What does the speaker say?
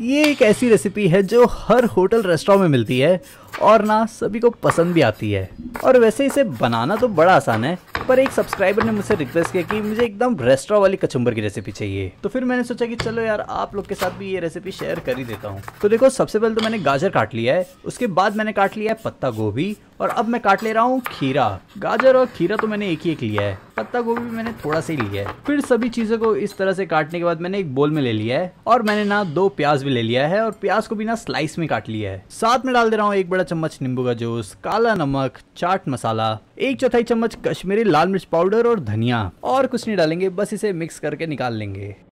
ये एक ऐसी रेसिपी है जो हर होटल रेस्टोरेंट में मिलती है और ना सभी को पसंद भी आती है और वैसे इसे बनाना तो बड़ा आसान है पर एक सब्सक्राइबर ने मुझसे रिक्वेस्ट किया कि मुझे एकदम रेस्टोरा वाली कचुम्बर की रेसिपी चाहिए तो फिर मैंने सोचा कि चलो यार आप लोग के साथ भी ये रेसिपी शेयर कर ही देता हूँ तो देखो सबसे पहले तो मैंने गाजर काट लिया है उसके बाद मैंने काट लिया है पत्ता गोभी और अब मैं काट ले रहा हूँ खीरा गाजर और खीरा तो मैंने एक ही एक लिया है पत्ता गोभी मैंने थोड़ा सा ही लिया है फिर सभी चीज़ों को इस तरह से काटने के बाद मैंने एक बोल में ले लिया है और मैंने ना दो प्याज भी ले लिया है और प्याज को भी ना स्लाइस में काट लिया है साथ में डाल दे रहा हूँ एक बड़ा चम्मच नींबू का जूस काला नमक चाट मसाला एक चौथाई चम्मच कश्मीरी लाल मिर्च पाउडर और धनिया और कुछ नहीं डालेंगे बस इसे मिक्स करके निकाल लेंगे